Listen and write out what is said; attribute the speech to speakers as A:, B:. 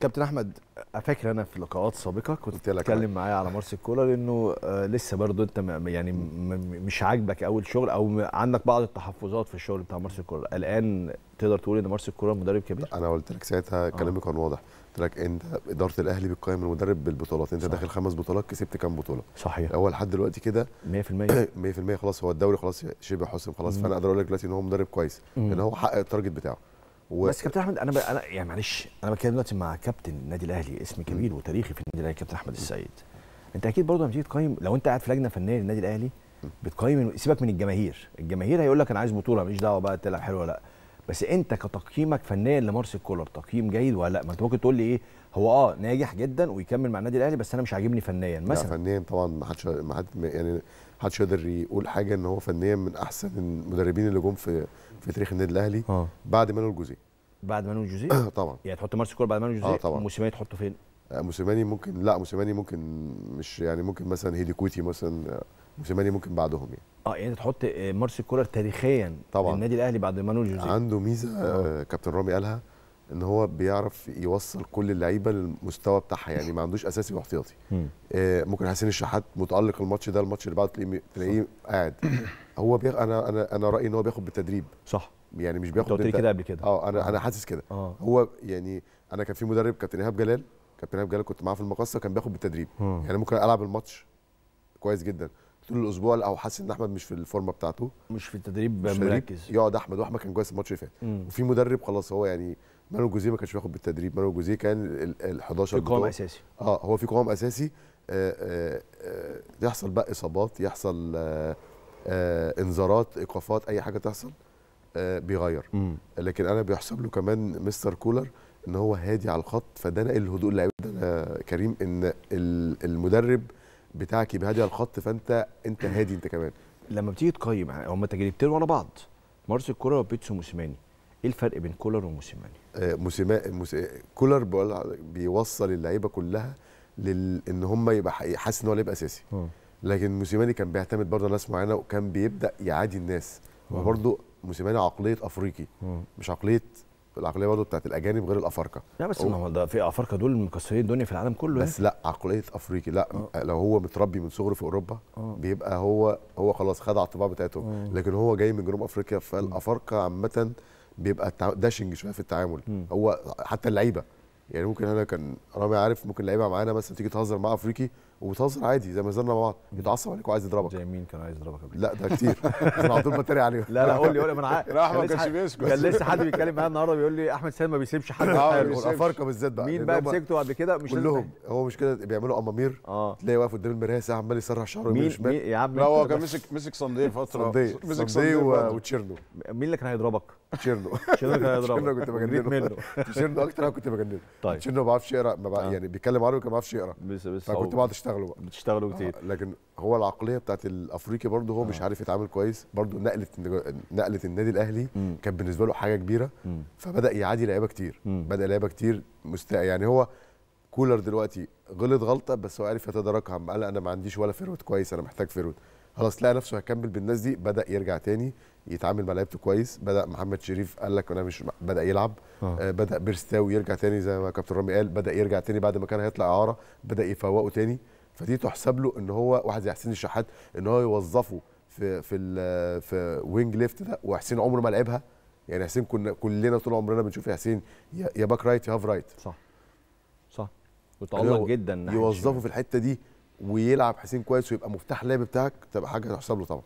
A: كابتن احمد فاكر انا في لقاءات سابقه كنت بتتكلم معايا على مارسيل كولر انه آه، لسه برضه انت يعني مش عاجبك اول شغل او عندك بعض التحفظات في الشغل
B: بتاع مارسيل كولر الان تقدر تقول ان مارسيل كولر مدرب كبير انا قلت لك ساعتها آه. كلامي كان واضح قلت لك انت اداره الاهلي بتقيم المدرب بالبطولات انت صح. داخل خمس بطولات كسبت كام بطوله صحيح هو لحد دلوقتي كده 100% 100% خلاص هو الدوري خلاص شبه حسم خلاص مم. فانا اقدر اقول لك دلوقتي ان هو مدرب كويس لان هو حقق التارجت بتاعه و... بس كابتن احمد انا ب...
A: انا يعني معلش انا بتكلم دلوقتي مع كابتن النادي الاهلي اسم كبير وتاريخي في النادي الاهلي كابتن احمد السيد انت اكيد برضه لما تيجي تقيم لو انت قاعد في لجنه فنيه للنادي الاهلي بتقيم سيبك من الجماهير الجماهير هيقول لك انا عايز بطوله ماليش دعوه بقى تلعب حلو ولا لا بس انت كتقييمك فنيا لمارسيل كولر تقييم جيد ولا لا ما انت ممكن تقول
B: لي ايه هو اه ناجح جدا ويكمل مع النادي الاهلي بس انا مش عاجبني فنيا مثلا فنيا طبعا ما حدش ما حد يعني حدش يقدر يقول حاجه ان هو فنيا من احسن المدربين اللي جم في في تاريخ النادي الاهلي آه. بعد مانويل جوزيه بعد مانويل جوزيه آه، طبعا يعني تحط مارسيل كولر بعد مانويل جوزيه اه طبعا موسيماني تحطه فين؟ آه موسيماني ممكن لا موسيماني ممكن مش يعني ممكن مثلا كوتي مثلا آه، موسيماني ممكن بعدهم يعني اه يعني تحط آه، مارسيل كولر تاريخيا طبعا النادي الاهلي بعد مانويل جوزيه عنده ميزه آه. آه، كابتن رامي قالها ان هو بيعرف يوصل كل اللعيبه للمستوى بتاعها يعني ما عندوش اساسي واحتياطي ممكن حسين الشحات متالق الماتش ده الماتش اللي بعده تلاقيه تلاقيه قاعد هو بيخ... انا انا انا رايي ان هو بياخد بالتدريب صح يعني مش بياخد انت كده قبل كده اه انا انا حاسس كده هو يعني انا كان في مدرب كابتن ايهاب جلال كابتن ايهاب جلال كنت معاه في المقصه كان بياخد بالتدريب يعني ممكن العب الماتش كويس جدا طول الاسبوع او حاسس ان احمد مش في الفورمه بتاعته مش في التدريب مش مركز يقعد احمد واحمد كان كويس الماتش اللي فات وفي مدرب خلاص هو يعني مانو جوزيه ما كانش بياخد بالتدريب مانو جوزيه كان ال 11 في قوام اساسي اه هو في قوام اساسي آآ آه، آآ آه، آه، يحصل بقى اصابات يحصل انذارات ايقافات اي حاجه تحصل بيغير مم. لكن انا بيحسب له كمان مستر كولر ان هو هادي على الخط فده نقل الهدوء اللعيبه كريم ان المدرب بتاعك بهذا الخط فانت انت هادي انت كمان لما بتيجي تقيم هم تجربتين ورا بعض مارسيل كولر وبيتسو موسيماني ايه الفرق بين كولر وموسيماني؟ آه موسيما... موس... كولر بيوصل اللعيبه كلها لل... ان هم يبقى حاسس ان هو لعيب اساسي م. آه. لكن موسيماني كان بيعتمد برضه ناس معينه وكان بيبدا يعادي الناس آه. وبرضه موسيماني عقليه افريقي م. آه. مش عقليه العقليه برضه بتاعت الاجانب غير الافارقه لا بس ما هو ده
A: في افارقه دول مكسرين الدنيا في العالم كله بس
B: يعني. لا عقليه افريقي لا أوه. آه، لو هو متربي من صغره في اوروبا أوه. بيبقى هو هو خلاص خد على الطباع بتاعتهم أوه. لكن هو جاي من جنوب افريقيا فالافارقه عامه بيبقى داشنج شويه في التعامل م. هو حتى اللعيبه يعني ممكن انا كان رامي عارف ممكن لعيبه معانا مثلا تيجي تهزر مع افريقي وبتهزر عادي زي ما هزرنا مع بعض بيتعصب عليك وعايز يضربك زي مين كان عايز يضربك لا ده كتير انا على طول بتريق عليه لا لا قول لي قول لي ما انا راح ما كانش بيسكت كان لسه حد بيتكلم
A: معايا النهارده بيقول لي احمد سالم ما بيسيبش حد الافارقه آه، يعني بالذات بقى مين بقى مسكته قبل كده مش كلهم
B: هو مش كده بيعملوا امامير آه. تلاقيه واقف قدام المرايه ساعه عمال يسرح شعره يمين وشمال يا عم لا هو كان مسك مسك صنديه فتره مسك صنديه وتشيرنو مين اللي كان هيضربك؟ تشيرنو تشيرنو كان هيضربك تشيرنو كنت بجننه تشيرنو اكتر انا كنت بجننه طيب. تشيرنو ما بعرفش يقرا آه. يعني بيتكلم عربي كان ما بعرفش يقرا فكنت بقعد اشتغل بتشتغلوا بقى بتشتغلوا آه. كتير لكن هو العقليه بتاعت الافريقي برضه هو آه. مش عارف يتعامل كويس برضه نقله نقله النادي الاهلي كانت بالنسبه له حاجه كبيره فبدا يعادي لعيبه كتير بدا لعيبه كتير مستاء يعني هو كولر دلوقتي غلط غلطه بس هو عارف يتداركها قال انا ما عنديش ولا فيروت كويس انا محتاج فيروت خلاص لقى نفسه هيكمل بالناس دي بدا يرجع تاني يتعامل مع لعيبته كويس بدا محمد شريف قال لك انا مش بدا يلعب آه. آه بدا بيرستاوي يرجع تاني زي ما كابتن رامي قال بدا يرجع تاني بعد ما كان هيطلع اعاره بدا يفوقه تاني فدي تحسب له ان هو واحد زي حسين الشحات ان هو يوظفه في في في وينج ليفت ده وحسين عمره ما لعبها يعني حسين كنا كلنا طول عمرنا بنشوف حسين يا باك رايت يا هاف رايت صح صح وتالق جدا يوظفه في الحته دي ويلعب حسين كويس ويبقى مفتاح اللعب بتاعك تبقى حاجه تحسب له طبعا